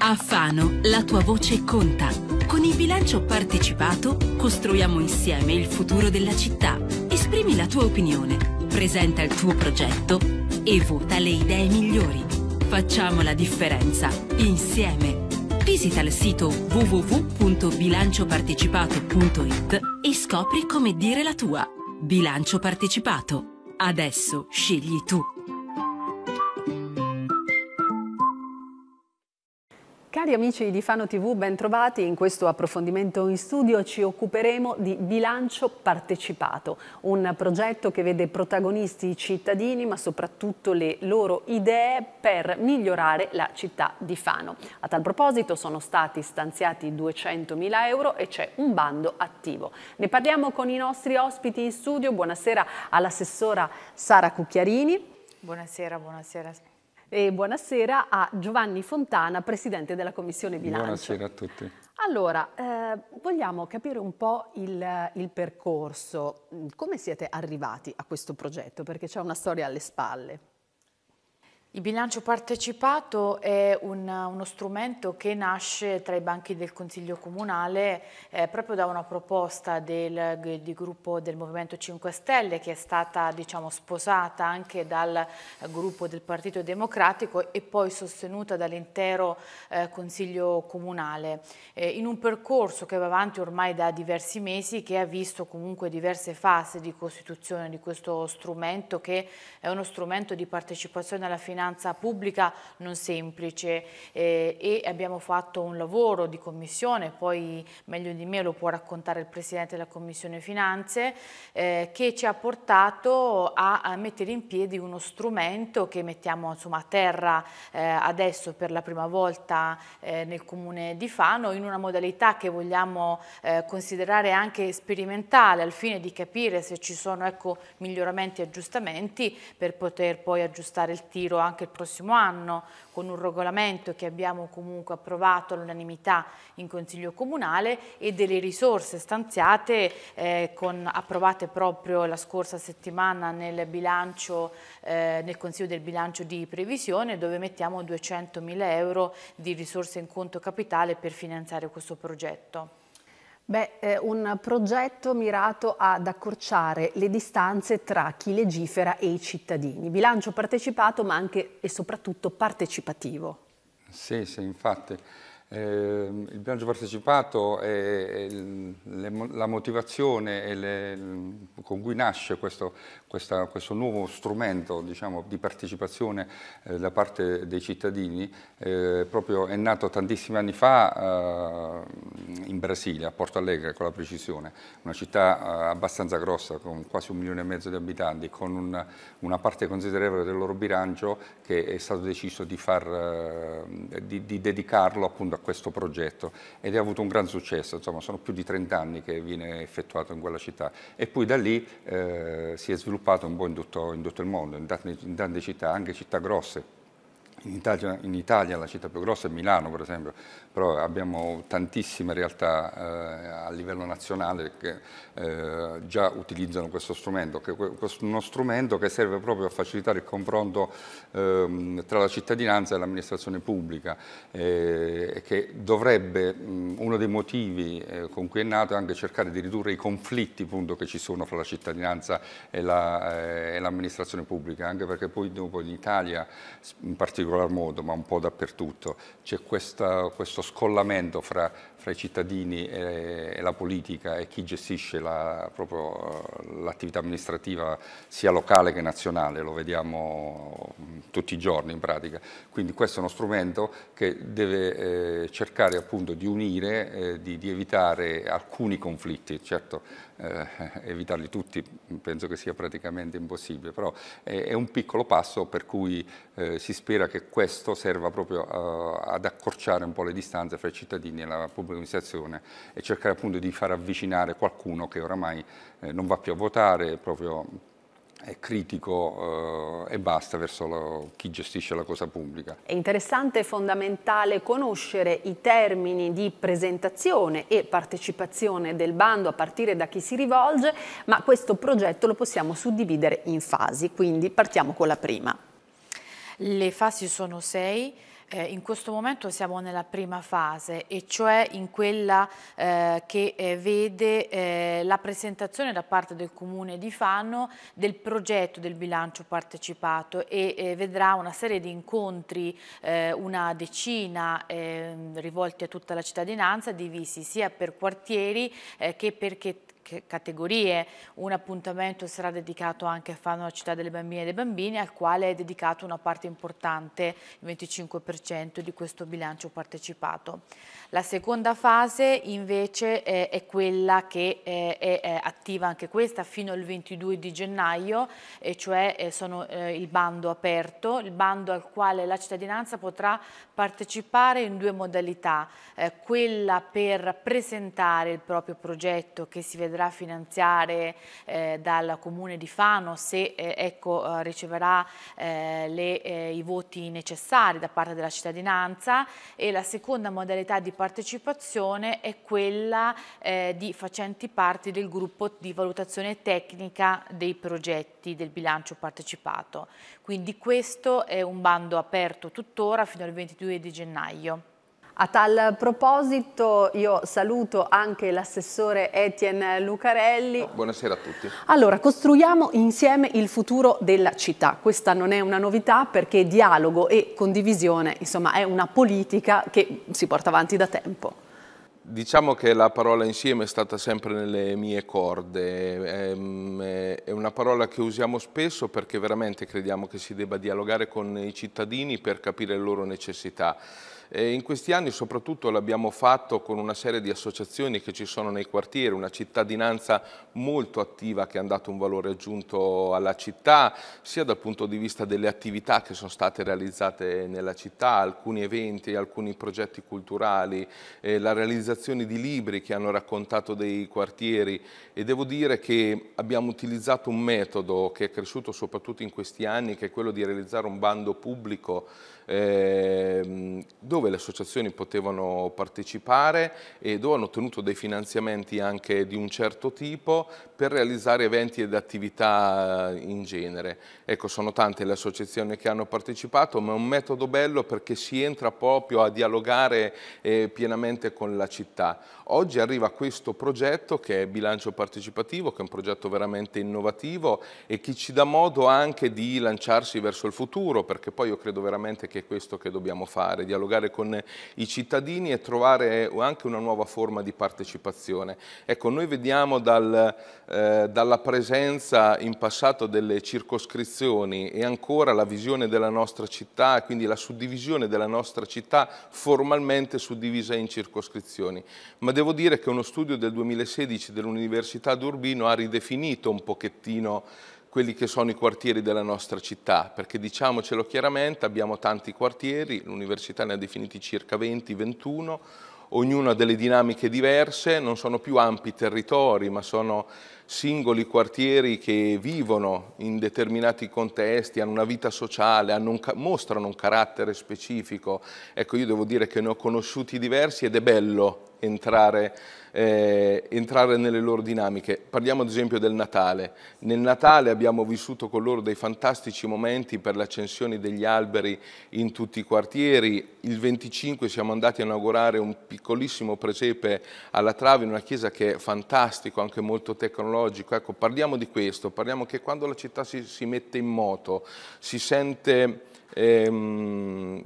A Fano la tua voce conta. Con il bilancio partecipato costruiamo insieme il futuro della città. Esprimi la tua opinione, presenta il tuo progetto e vota le idee migliori. Facciamo la differenza insieme. Visita il sito www.bilanciopartecipato.it e scopri come dire la tua. Bilancio partecipato. Adesso scegli tu. Cari amici di Fano TV, ben trovati. In questo approfondimento in studio ci occuperemo di bilancio partecipato, un progetto che vede protagonisti i cittadini ma soprattutto le loro idee per migliorare la città di Fano. A tal proposito sono stati stanziati 200.000 euro e c'è un bando attivo. Ne parliamo con i nostri ospiti in studio. Buonasera all'assessora Sara Cucchiarini. Buonasera, buonasera. E buonasera a Giovanni Fontana, Presidente della Commissione Bilancio. Buonasera a tutti. Allora, eh, vogliamo capire un po' il, il, percorso, come siete arrivati a questo progetto, perché c'è una storia alle spalle. Il bilancio partecipato è un, uno strumento che nasce tra i banchi del Consiglio Comunale eh, proprio da una proposta del, di gruppo del Movimento 5 Stelle che è stata diciamo, sposata anche dal eh, gruppo del Partito Democratico e poi sostenuta dall'intero eh, Consiglio Comunale eh, in un percorso che va avanti ormai da diversi mesi che ha visto comunque diverse fasi di costituzione di questo strumento che è uno strumento di partecipazione alla finanza finanza pubblica non semplice eh, e abbiamo fatto un lavoro di commissione, poi meglio di me lo può raccontare il Presidente della Commissione Finanze, eh, che ci ha portato a, a, mettere in piedi uno strumento che mettiamo insomma, a terra eh, adesso per la prima volta eh, nel Comune di Fano in una modalità che vogliamo eh, considerare anche sperimentale al fine di capire se ci sono ecco, miglioramenti e aggiustamenti per poter poi aggiustare il tiro anche il prossimo anno con un regolamento che abbiamo comunque approvato all'unanimità in Consiglio Comunale e delle risorse stanziate eh, con, approvate proprio la scorsa settimana nel, bilancio, eh, nel Consiglio del Bilancio di Previsione dove mettiamo 200 mila euro di risorse in conto capitale per finanziare questo progetto. Beh, eh, un progetto mirato ad accorciare le distanze tra chi legifera e i cittadini. Bilancio partecipato ma anche e soprattutto partecipativo. Sì, sì, infatti. Eh, il bilancio partecipato è, è le, la motivazione le, con cui nasce questo, questa, questo nuovo strumento diciamo, di partecipazione eh, da parte dei cittadini eh, proprio è nato tantissimi anni fa eh, in Brasile, a Porto Alegre con la precisione, una città eh, abbastanza grossa con quasi un milione e mezzo di abitanti, con un, una parte considerevole del loro bilancio che è stato deciso di, far, eh, di, di, dedicarlo appunto a questo progetto ed è avuto un gran successo, insomma sono più di 30 anni che viene effettuato in quella città e poi da lì eh, si è sviluppato sviluppato un po' in tutto, in tutto il mondo, in tante, in tante città, anche città grosse in Italia, in Italia, la città più grossa è Milano per esempio, però abbiamo tantissime realtà eh, a livello nazionale che eh, già utilizzano questo strumento, che, questo, uno strumento che serve proprio a facilitare il confronto eh, tra la cittadinanza e l'amministrazione pubblica eh, e che dovrebbe, mh, uno dei motivi eh, con cui è nato è anche cercare di ridurre i conflitti appunto, che ci sono fra la cittadinanza e eh, l'amministrazione la, pubblica, anche perché poi dopo in Italia in particolare particolar modo, ma un po' dappertutto, c'è questo scollamento fra, fra, i cittadini e, e, la politica e chi gestisce eh, l'attività amministrativa sia locale che nazionale, lo vediamo mm, tutti i giorni in pratica. Quindi questo è uno strumento che deve eh, cercare appunto di unire, eh, di, di evitare alcuni conflitti, certo eh, evitarli tutti penso che sia praticamente impossibile, però è, è un piccolo passo per cui eh, si spera che questo serva proprio a, eh, ad accorciare un po' le distanze fra i cittadini e la pubblica amministrazione e cercare appunto di far avvicinare qualcuno che oramai eh, non va più a votare proprio è critico eh, e basta verso lo, chi gestisce la cosa pubblica. È interessante e fondamentale conoscere i termini di presentazione e partecipazione del bando a partire da chi si rivolge, ma questo progetto lo possiamo suddividere in fasi, quindi partiamo con la prima. Le fasi sono sei. Eh, in questo momento siamo nella prima fase e cioè in quella eh, che eh, vede eh, la presentazione da parte del Comune di Fano del progetto del bilancio partecipato e eh, vedrà una serie di incontri, eh, una decina ehm, rivolti a tutta la cittadinanza, divisi sia per quartieri che perché categorie, un appuntamento sarà dedicato anche a Fano la città delle bambine e dei bambini al quale è dedicato una parte importante, il 25% di questo bilancio partecipato. La seconda fase invece è quella che eh, è, attiva anche questa fino al 22 di gennaio, e cioè eh, sono, eh, il bando aperto, il bando al quale la cittadinanza potrà partecipare in due modalità, quella per presentare il proprio progetto che si vedrà potrà finanziare eh, dal comune di Fano se eh, ecco, eh, riceverà eh, le, eh, i voti necessari da parte della cittadinanza e la seconda modalità di partecipazione è quella di facenti parte del gruppo di valutazione tecnica dei progetti del bilancio partecipato. Quindi questo è un bando aperto tuttora fino al 22 di gennaio. A tal proposito io saluto anche l'assessore Etienne Lucarelli. Buonasera a tutti. Allora, costruiamo insieme il futuro della città. Questa non è una novità perché dialogo e condivisione, insomma, è una politica che si porta avanti da tempo. Diciamo che la parola insieme è stata sempre nelle mie corde, ehm, è una parola che usiamo spesso perché veramente crediamo che si debba dialogare con i cittadini per capire le loro necessità. E in questi anni soprattutto l'abbiamo fatto con una serie di associazioni che ci sono nei quartieri, una cittadinanza molto attiva che ha dato un valore aggiunto alla città, sia dal punto di vista delle attività che sono state realizzate nella città, alcuni eventi, alcuni progetti culturali, eh, la realizzazione di libri che hanno raccontato dei quartieri e devo dire che abbiamo utilizzato un metodo che è cresciuto soprattutto in questi anni, che è quello di realizzare un bando pubblico ehm, dove le associazioni potevano partecipare e dove hanno ottenuto dei finanziamenti anche di un certo tipo per realizzare eventi ed attività in genere. Ecco, sono tante le associazioni che hanno partecipato, ma è un metodo bello perché si entra proprio a dialogare eh, pienamente con la città. Oggi arriva questo progetto che è Bilancio Partecipativo, che è un progetto veramente innovativo e che ci dà modo anche di lanciarsi verso il futuro, perché poi io credo veramente che perché è questo che dobbiamo fare, dialogare con i cittadini e trovare anche una nuova forma di partecipazione. Ecco, noi vediamo dal, eh, dalla presenza in passato delle circoscrizioni e ancora la visione della nostra città, quindi la suddivisione della nostra città formalmente suddivisa in circoscrizioni. Ma devo dire che uno studio del 2016 dell'Università d'Urbino ha ridefinito un pochettino quelli che sono i quartieri della nostra città, perché diciamocelo chiaramente, abbiamo tanti quartieri, l'università ne ha definiti circa 20-21, ognuno ha delle dinamiche diverse, non sono più ampi territori, ma sono singoli quartieri che vivono in determinati contesti, hanno una vita sociale, un mostrano un carattere specifico. Ecco, io devo dire che ne ho conosciuti diversi ed è bello entrare eh, entrare nelle loro dinamiche. Parliamo ad esempio del Natale. Nel Natale abbiamo vissuto con loro dei fantastici momenti per l'accensione degli alberi in tutti i quartieri. Il 25 siamo andati a inaugurare un piccolissimo presepe alla Trave in una chiesa che è fantastico, anche molto tecnologico. Ecco, parliamo di questo, parliamo che quando la città si, si mette in moto, si sente... Ehm,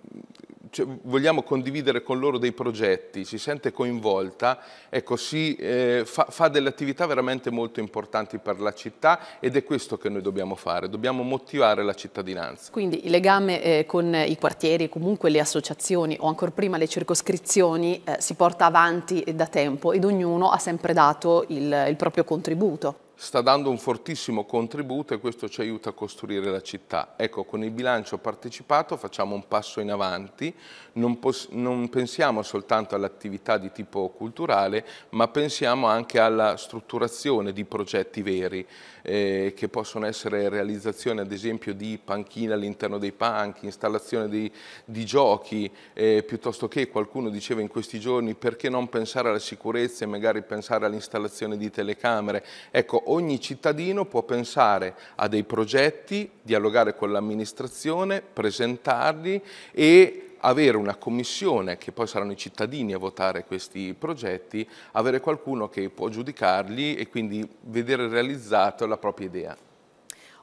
cioè, vogliamo condividere con loro dei progetti, si sente coinvolta, ecco, si, eh, fa, fa, delle attività veramente molto importanti per la città ed è questo che noi dobbiamo fare, dobbiamo motivare la cittadinanza. Quindi il legame eh, con i quartieri, comunque le associazioni o ancora prima le circoscrizioni eh, si porta avanti da tempo ed ognuno ha sempre dato il, il proprio contributo sta dando un fortissimo contributo e questo ci aiuta a costruire la città. Ecco, con il bilancio partecipato facciamo un passo in avanti, non, non pensiamo soltanto all'attività di tipo culturale, ma pensiamo anche alla strutturazione di progetti veri, eh, che possono essere realizzazione ad esempio di panchine all'interno dei panchi, installazione di, di giochi, eh, piuttosto che qualcuno diceva in questi giorni perché non pensare alla sicurezza e magari pensare all'installazione di telecamere. Ecco, ogni cittadino può pensare a dei progetti, dialogare con l'amministrazione, presentarli e avere una commissione, che poi saranno i cittadini a votare questi progetti, avere qualcuno che può giudicarli e quindi vedere realizzata la propria idea.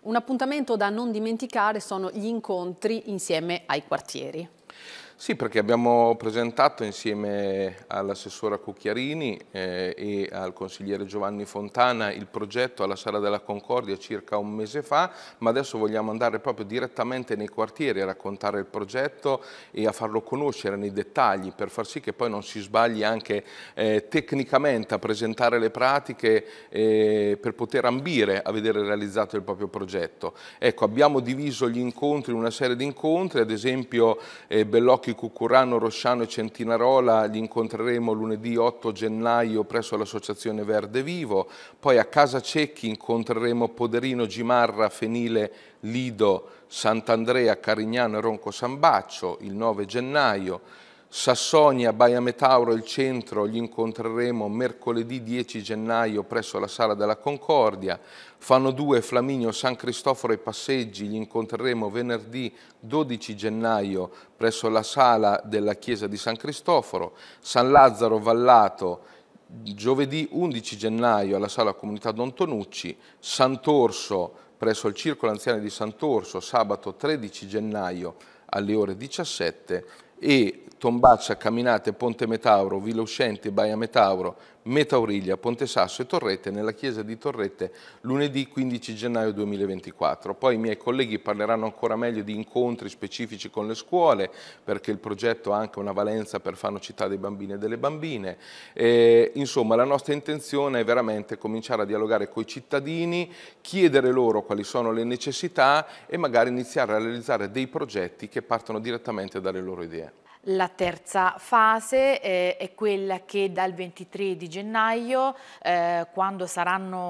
Un appuntamento da non dimenticare sono gli incontri insieme ai quartieri. Sì, perché abbiamo presentato insieme all'assessora Cucchiarini eh, e al consigliere Giovanni Fontana il progetto alla Sala della Concordia circa un mese fa, ma adesso vogliamo andare proprio direttamente nei quartieri a raccontare il progetto e a farlo conoscere nei dettagli per far sì che poi non si sbagli anche eh, tecnicamente a presentare le pratiche eh, per poter ambire a vedere realizzato il proprio progetto. Ecco, abbiamo diviso gli incontri in una serie di incontri, ad esempio eh, Bellocchio Pinotti, Cucurano, Rosciano e Centinarola li incontreremo lunedì 8 gennaio presso l'associazione Verde Vivo, poi a Casa Cecchi incontreremo Poderino, Gimarra, Fenile, Lido, Sant'Andrea, Carignano e Ronco Sambaccio il 9 gennaio, Sassonia, Baia Metauro, il centro, li incontreremo mercoledì 10 gennaio presso la Sala della Concordia. Fanno 2, Flaminio, San Cristoforo e Passeggi, li incontreremo venerdì 12 gennaio presso la Sala della Chiesa di San Cristoforo. San Lazzaro, Vallato, giovedì 11 gennaio alla Sala Comunità Don Tonucci. Sant'Orso, presso il Circolo Anziani di Sant'Orso, sabato 13 gennaio alle ore 17 e Tombaccia, Caminate, Ponte Metauro, Villa Uscenti, Baia Metauro, Metauriglia, Ponte Sasso e Torrette nella chiesa di Torrette lunedì 15 gennaio 2024. Poi i miei colleghi parleranno ancora meglio di incontri specifici con le scuole perché il progetto ha anche una valenza per fanno Città dei Bambini e delle Bambine. E, insomma la nostra intenzione è veramente cominciare a dialogare con i cittadini, chiedere loro quali sono le necessità e magari iniziare a realizzare dei progetti che partono direttamente dalle loro idee. La terza fase eh, è quella che dal 23 di gennaio, eh, quando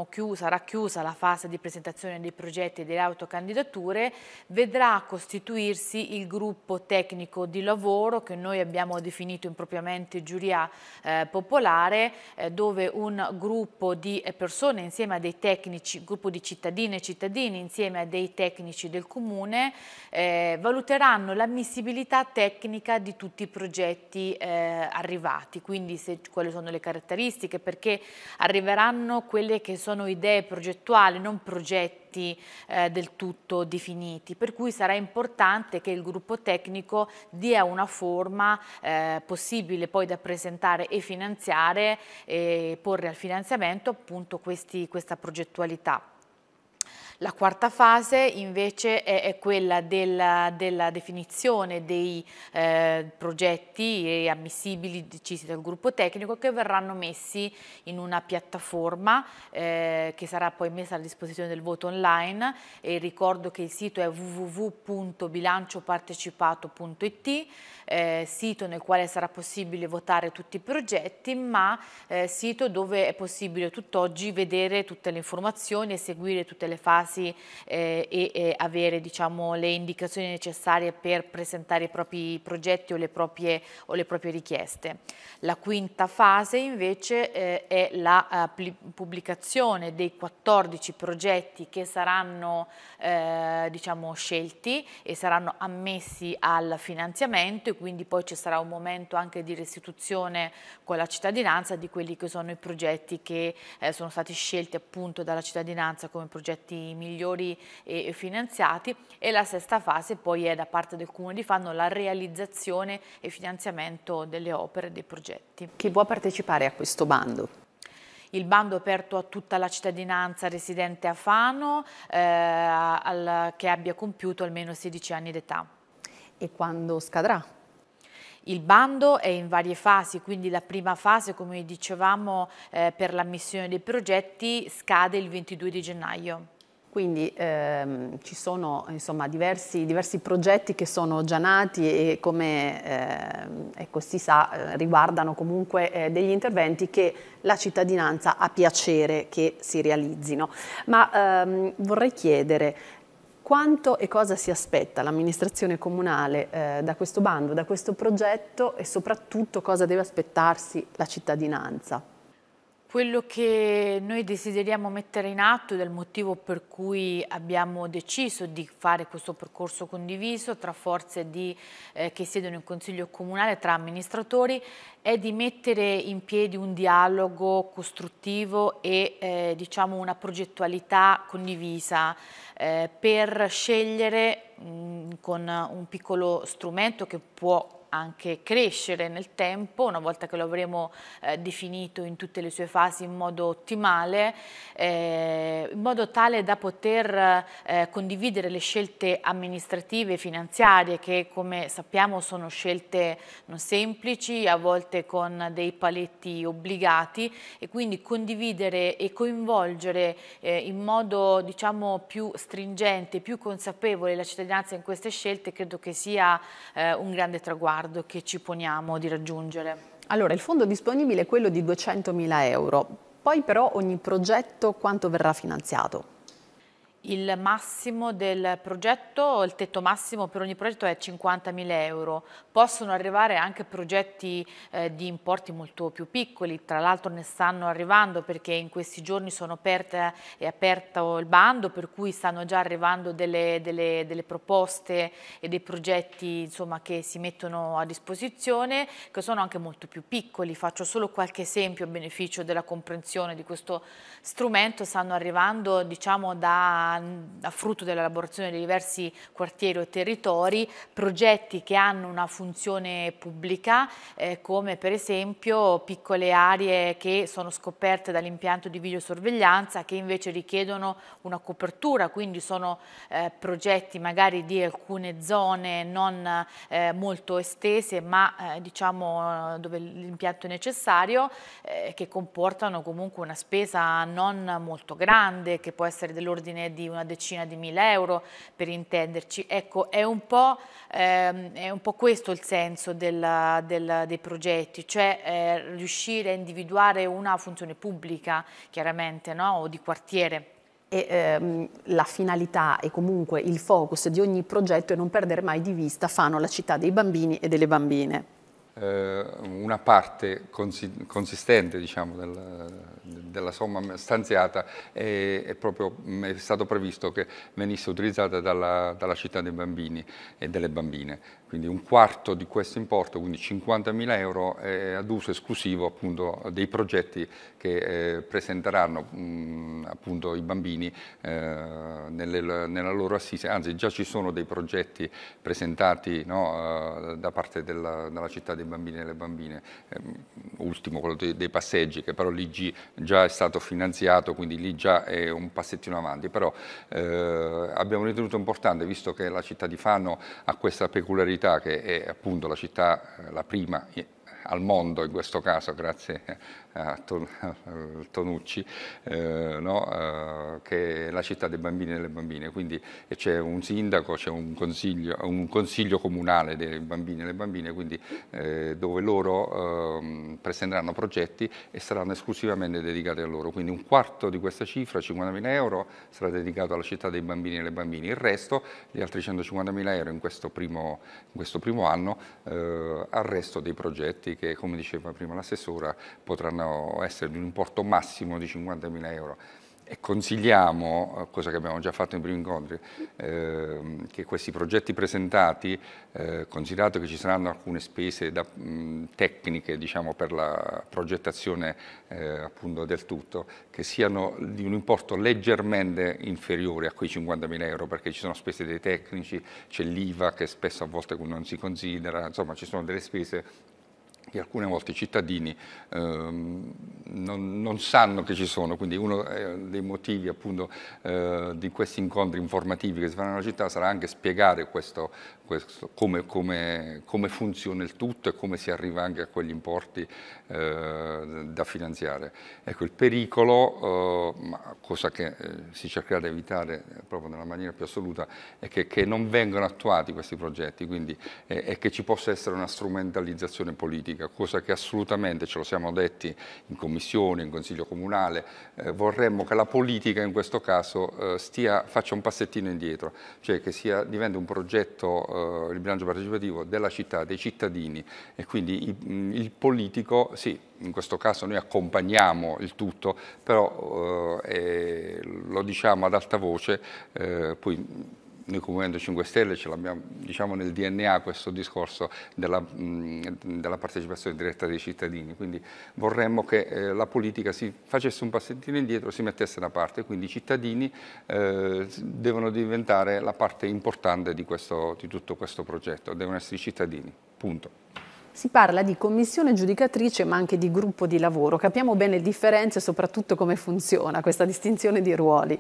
chius sarà chiusa la fase di presentazione dei progetti e delle autocandidature, vedrà costituirsi il gruppo tecnico di lavoro che noi abbiamo definito impropriamente giuria eh, popolare, eh, dove un gruppo di persone insieme a dei tecnici, gruppo di cittadine e cittadini insieme a dei tecnici del comune, eh, valuteranno l'ammissibilità tecnica di tutti tutti i progetti eh, arrivati, quindi se, quali sono le caratteristiche, perché arriveranno quelle che sono idee progettuali, non progetti eh, del tutto definiti, per cui sarà importante che il gruppo tecnico dia una forma eh, possibile poi da presentare e finanziare e porre al finanziamento appunto questi, questa progettualità. La quarta fase invece è, è quella della, della, definizione dei eh, progetti ammissibili decisi dal gruppo tecnico che verranno messi in una piattaforma eh, che sarà poi messa a disposizione del voto online e ricordo che il sito è www.bilanciopartecipato.it eh, sito nel quale sarà possibile votare tutti i progetti ma eh, sito dove è possibile tutt'oggi vedere tutte le informazioni e seguire tutte le fasi informarsi eh, e, e, avere diciamo, le indicazioni necessarie per presentare i propri progetti o le proprie, o le proprie richieste. La quinta fase invece eh, è la uh, pubblicazione dei 14 progetti che saranno eh, diciamo, scelti e saranno ammessi al finanziamento e quindi poi ci sarà un momento anche di restituzione con la cittadinanza di quelli che sono i progetti che eh, sono stati scelti appunto dalla cittadinanza come progetti migliori e eh, finanziati e la sesta fase poi è da parte del Comune di Fanno la realizzazione e finanziamento delle opere e dei progetti. Chi può partecipare a questo bando? il bando è aperto a tutta la cittadinanza residente a Fano eh, al, che abbia compiuto almeno 16 anni d'età. E quando scadrà? Il bando è in varie fasi, quindi la prima fase, come dicevamo, eh, per l'ammissione dei progetti scade il 22 di gennaio. Quindi ehm, ci sono insomma, diversi, diversi, progetti che sono già nati e come ehm, ecco, si sa eh, riguardano comunque eh, degli interventi che la cittadinanza ha piacere che si realizzino. Ma ehm, vorrei chiedere quanto e cosa si aspetta l'amministrazione comunale eh, da questo bando, da questo progetto e soprattutto cosa deve aspettarsi la cittadinanza? Quello che noi desideriamo mettere in atto ed è il motivo per cui abbiamo deciso di fare questo percorso condiviso tra forze di, eh, che siedono in Consiglio Comunale, tra amministratori, è di mettere in piedi un dialogo costruttivo e eh, diciamo una progettualità condivisa eh, per scegliere mh, mm, con un piccolo strumento che può anche crescere nel tempo, una volta che lo avremo eh, definito in tutte le sue fasi in modo ottimale, eh, in modo tale da poter eh, condividere le scelte amministrative e finanziarie che come sappiamo sono scelte non semplici, a volte con dei paletti obbligati e quindi condividere e coinvolgere eh, in modo diciamo più stringente, più consapevole la cittadinanza in queste scelte credo che sia eh, un grande traguardo riguardo che ci poniamo di raggiungere? Allora, il fondo disponibile è quello di 200.000 euro, poi però ogni progetto quanto verrà finanziato? il massimo del progetto, il tetto massimo per ogni progetto è 50.000 euro. Possono arrivare anche progetti eh, di importi molto più piccoli, tra l'altro ne stanno arrivando perché in questi giorni sono aperte, è aperto il bando, per cui stanno già arrivando delle, delle, delle proposte e dei progetti insomma, che si mettono a disposizione, che sono anche molto più piccoli. Faccio solo qualche esempio a beneficio della comprensione di questo strumento, stanno arrivando diciamo da a frutto dell'elaborazione di diversi quartieri o territori, progetti che hanno una funzione pubblica, eh, come per esempio piccole aree che sono scoperte dall'impianto di videosorveglianza che invece richiedono una copertura, quindi sono eh, progetti magari di alcune zone non eh, molto estese, ma eh, diciamo dove l'impianto è necessario, eh, che comportano comunque una spesa non molto grande, che può essere dell'ordine di di una decina di mila euro per intenderci. Ecco, è un po', ehm, è un po questo il senso della, della, dei progetti, cioè eh, riuscire a individuare una funzione pubblica, chiaramente, no? o di quartiere. E, ehm, la finalità e comunque il focus di ogni progetto è non perdere mai di vista, fanno la città dei bambini e delle bambine. Eh, una parte consistente diciamo, della, della, somma stanziata è, è, proprio, è stato previsto che venisse utilizzata dalla, dalla città dei bambini e delle bambine quindi un quarto di questo importo, quindi 50.000 euro, è ad uso esclusivo appunto, dei progetti che eh, presenteranno mh, mm, appunto, i bambini eh, nelle, nella loro assise, anzi già ci sono dei progetti presentati no, eh, da parte della, della, città dei bambini e delle bambine, ehm, ultimo quello dei, dei, passeggi che però l'IG già è stato finanziato, quindi lì già è un passettino avanti, però eh, abbiamo ritenuto importante, visto che la città di Fano ha questa peculiarità Metropolità che è appunto la città, eh, la prima eh, al mondo in questo caso grazie eh, eh, Tonucci, eh, no? che è la città dei bambini e delle bambine, quindi c'è un sindaco, c'è un consiglio, un consiglio, comunale dei bambini e delle bambine, quindi, dove loro ehm, presenteranno progetti e saranno esclusivamente dedicati a loro, quindi un quarto di questa cifra, 50.000 euro, sarà dedicato alla città dei bambini e delle bambine, il resto, gli altri 150.000 euro in questo primo, in questo primo anno, al resto dei progetti che, come diceva prima l'assessora, potranno possono essere di un importo massimo di 50.000 euro e consigliamo, eh, cosa che abbiamo già fatto in primi incontri, eh, che questi progetti presentati, eh, considerato che ci saranno alcune spese da, mh, tecniche diciamo, per la progettazione eh, appunto del tutto, che siano di un importo leggermente inferiore a quei 50.000 euro, perché ci sono spese dei tecnici, c'è l'IVA che spesso a volte non si considera, insomma ci sono delle spese che alcune volte i cittadini ehm, non, non, sanno che ci sono, quindi uno eh, dei motivi appunto eh, di questi incontri informativi che si faranno nella città sarà anche spiegare questo questo, come, come, come, funziona il tutto e come si arriva anche a quegli importi eh, da finanziare. Ecco, il pericolo, eh, cosa che eh, si cercherà di evitare eh, proprio nella maniera più assoluta, è che, che non vengano attuati questi progetti quindi, eh, e che ci possa essere una strumentalizzazione politica, cosa che assolutamente, ce lo siamo detti in commissione, in consiglio comunale, vorremmo che la politica in questo caso stia, faccia un passettino indietro, cioè che sia, diventi un progetto eh, il bilancio partecipativo della città, dei cittadini e quindi il, mm, il politico, sì, in questo caso noi accompagniamo il tutto, però eh, lo diciamo ad alta voce, eh, poi noi come Movimento 5 Stelle ce l'abbiamo diciamo, nel DNA questo discorso della, mh, della, partecipazione diretta dei cittadini, quindi vorremmo che eh, la politica si facesse un passettino indietro, si mettesse da parte, quindi i cittadini eh, devono diventare la parte importante di, questo, di tutto questo progetto, devono essere i cittadini, punto. Si parla di commissione giudicatrice ma anche di gruppo di lavoro. Capiamo bene le differenze e soprattutto come funziona questa distinzione di ruoli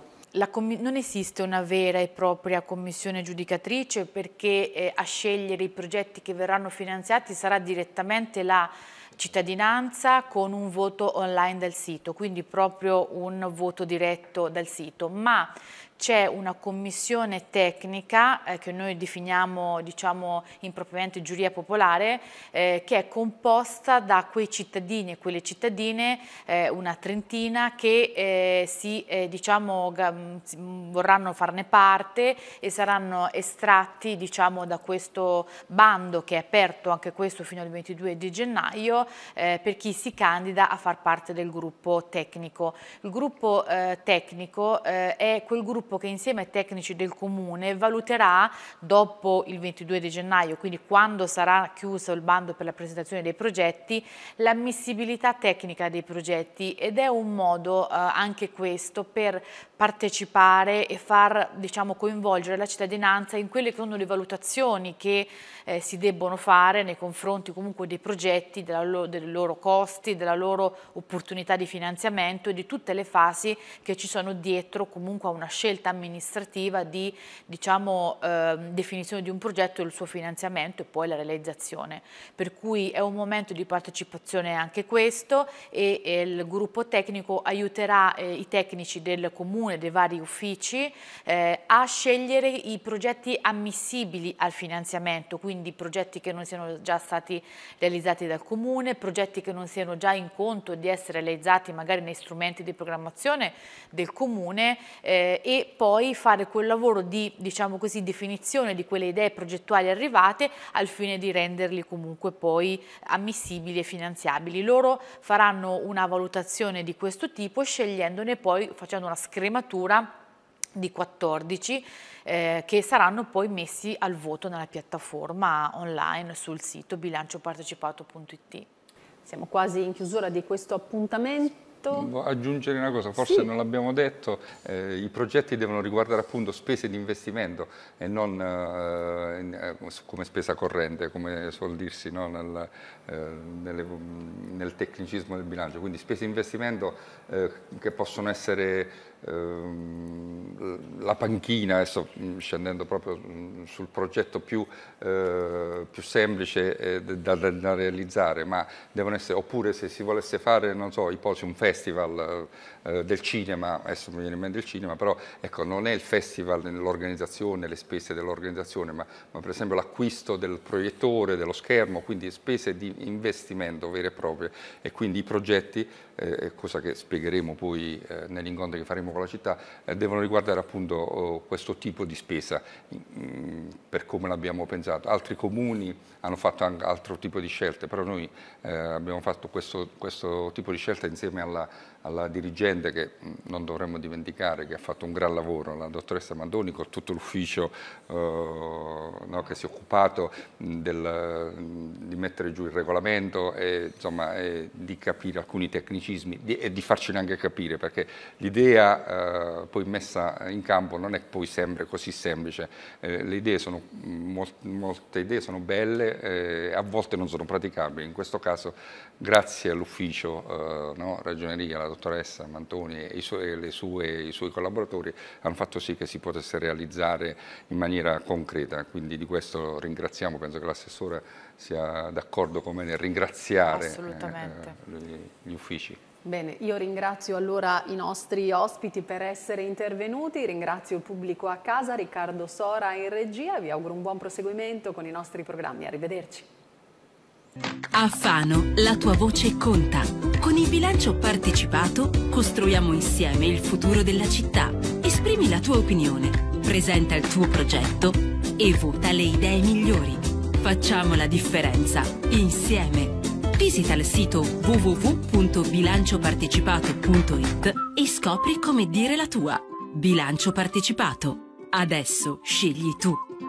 non esiste una vera e propria commissione giudicatrice perché eh, a scegliere i progetti che verranno finanziati sarà direttamente la cittadinanza con un voto online dal sito, quindi proprio un voto diretto dal sito, ma c'è una commissione tecnica eh, che noi definiamo diciamo impropriamente giuria popolare eh, che è composta da quei cittadini e quelle cittadine, eh, una trentina che eh, si eh, diciamo mm, mm, vorranno farne parte e saranno estratti diciamo da questo bando che è aperto anche questo fino al 22 di gennaio eh, per chi si candida a far parte del gruppo tecnico. Il gruppo tecnico è quel gruppo gruppo che insieme ai tecnici del Comune valuterà dopo il 22 di gennaio, quindi quando sarà chiuso il bando per la presentazione dei progetti, l'ammissibilità tecnica dei progetti ed è un modo eh, anche questo per partecipare e far diciamo, coinvolgere la cittadinanza in quelle che sono le valutazioni che eh, si debbono fare nei confronti comunque dei progetti, loro, dei loro costi, della loro opportunità di finanziamento e di tutte le fasi che ci sono dietro comunque a una scelta scelta amministrativa di diciamo, eh, definizione di un progetto, il suo finanziamento e poi la realizzazione. Per cui è un momento di partecipazione anche questo e, e il gruppo tecnico aiuterà eh, i tecnici del comune, dei vari uffici, eh, a scegliere i progetti ammissibili al finanziamento, quindi progetti che non siano già stati realizzati dal comune, progetti che non siano già in conto di essere realizzati magari nei strumenti di programmazione del comune eh, e poi fare quel lavoro di diciamo così, definizione di quelle idee progettuali arrivate al fine di renderli comunque poi ammissibili e finanziabili. Loro faranno una valutazione di questo tipo scegliendone poi, facendo una scrematura di 14 eh, che saranno poi messi al voto nella piattaforma online sul sito bilanciopartecipato.it. Siamo quasi in chiusura di questo appuntamento. Mm, Voglio aggiungere una cosa, forse sì. non l'abbiamo detto, eh, i progetti devono riguardare appunto spese di investimento e non eh, eh come spesa corrente, come suol dirsi no? nel, eh, nelle, mm, nel, tecnicismo del bilancio, quindi spese di investimento eh, che possono essere Ehm, la panchina, adesso mm, scendendo proprio mm, sul progetto più, eh, più semplice eh, da, da, realizzare, ma devono essere, oppure se si volesse fare, non so, i posi, un festival eh, del cinema, adesso mi viene in mente il cinema, però ecco, non è il festival nell'organizzazione, le spese dell'organizzazione, ma, ma, per esempio l'acquisto del proiettore, dello schermo, quindi spese di investimento vere e proprie e quindi i progetti, eh, eh cosa che spiegheremo poi eh, nell'incontro che faremo con la città, eh, devono riguardare appunto oh, questo tipo di spesa mh, per come l'abbiamo pensato. Altri comuni hanno fatto anche altro tipo di scelte, però noi abbiamo fatto questo, questo tipo di scelta insieme alla, alla dirigenza gente che mm, non dovremmo dimenticare che ha fatto un gran lavoro, la dottoressa Mandoni con tutto l'ufficio eh, no, che si è occupato mm, del, mm, di mettere giù il regolamento e, insomma, e di capire alcuni tecnicismi di, e di farcene anche capire perché l'idea eh, poi messa in campo non è poi sempre così semplice, eh, le idee sono, mol, molte idee sono belle, eh, a volte non sono praticabili, in questo caso grazie all'ufficio eh, no, ragioneria, alla dottoressa Mandoni, Mantoni e, i, su e sue, i suoi collaboratori hanno fatto sì che si potesse realizzare in maniera concreta, quindi di questo ringraziamo, penso che l'assessore sia d'accordo con me nel ringraziare eh, eh, gli uffici. Bene, io ringrazio allora i nostri ospiti per essere intervenuti, ringrazio il pubblico a casa, Riccardo Sora in regia, vi auguro un buon proseguimento con i nostri programmi, arrivederci. A Fano la tua voce conta. Con il bilancio partecipato costruiamo insieme il futuro della città. Esprimi la tua opinione, presenta il tuo progetto e vota le idee migliori. Facciamo la differenza insieme. Visita il sito www.bilanciopartecipato.it e scopri come dire la tua. Bilancio partecipato. Adesso scegli tu.